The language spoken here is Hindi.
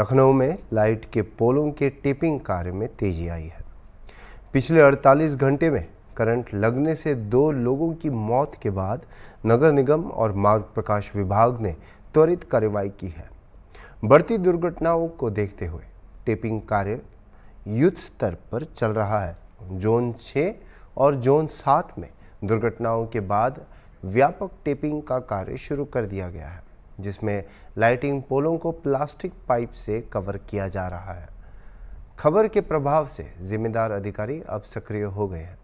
लखनऊ में लाइट के पोलों के टेपिंग कार्य में तेजी आई है पिछले 48 घंटे में करंट लगने से दो लोगों की मौत के बाद नगर निगम और मार्ग प्रकाश विभाग ने त्वरित कार्रवाई की है बढ़ती दुर्घटनाओं को देखते हुए टेपिंग कार्य युद्ध स्तर पर चल रहा है जोन छ और जोन सात में दुर्घटनाओं के बाद व्यापक टेपिंग का कार्य शुरू कर दिया गया है जिसमें लाइटिंग पोलों को प्लास्टिक पाइप से कवर किया जा रहा है खबर के प्रभाव से जिम्मेदार अधिकारी अब सक्रिय हो गए हैं